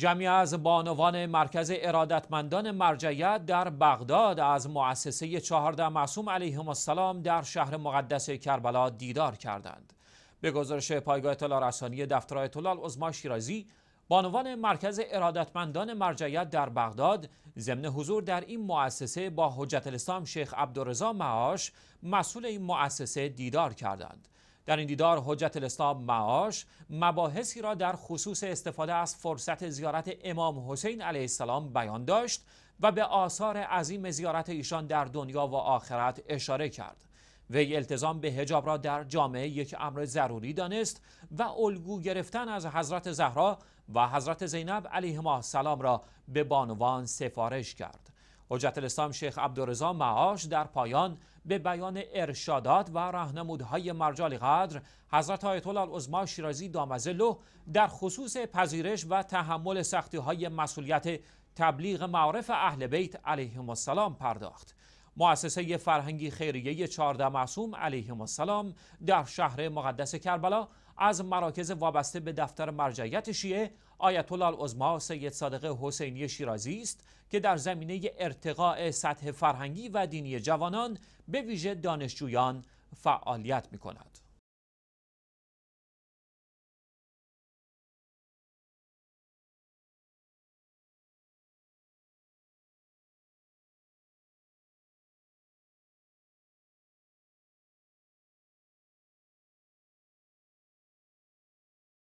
جمعی از بانوان مرکز ارادتمندان مرجعیت در بغداد از مؤسسه چهارده معصوم علیهم السلام در شهر مقدس کربلا دیدار کردند. به گزارش پایگاه اطلاع رسانی دفتر آیت الله شیرازی، بانوان مرکز ارادتمندان مرجعیت در بغداد ضمن حضور در این مؤسسه با حجت الاسلام شیخ عبدالرضا معاش مسئول این مؤسسه دیدار کردند. در این دیدار حجت الاسلام معاش مباحثی را در خصوص استفاده از فرصت زیارت امام حسین علیه السلام بیان داشت و به آثار عظیم زیارت ایشان در دنیا و آخرت اشاره کرد. وی التزام به هجاب را در جامعه یک امر ضروری دانست و الگو گرفتن از حضرت زهرا و حضرت زینب ما السلام را به بانوان سفارش کرد. حجت الاسلام شیخ عبدالرزا معاش در پایان به بیان ارشادات و راهنمودهای مرجال قدر حضرت آیت الله العظما شیرازی دامزلو در خصوص پذیرش و تحمل سختی های مسئولیت تبلیغ معارف اهل بیت علیهم السلام پرداخت مؤسسه فرهنگی خیریه 14 معصوم علیه السلام در شهر مقدس کربلا از مراکز وابسته به دفتر مرجعیت شیعه آیت الله العظما سید صادق حسینی شیرازی است که در زمینه ارتقاء سطح فرهنگی و دینی جوانان به ویژه دانشجویان فعالیت می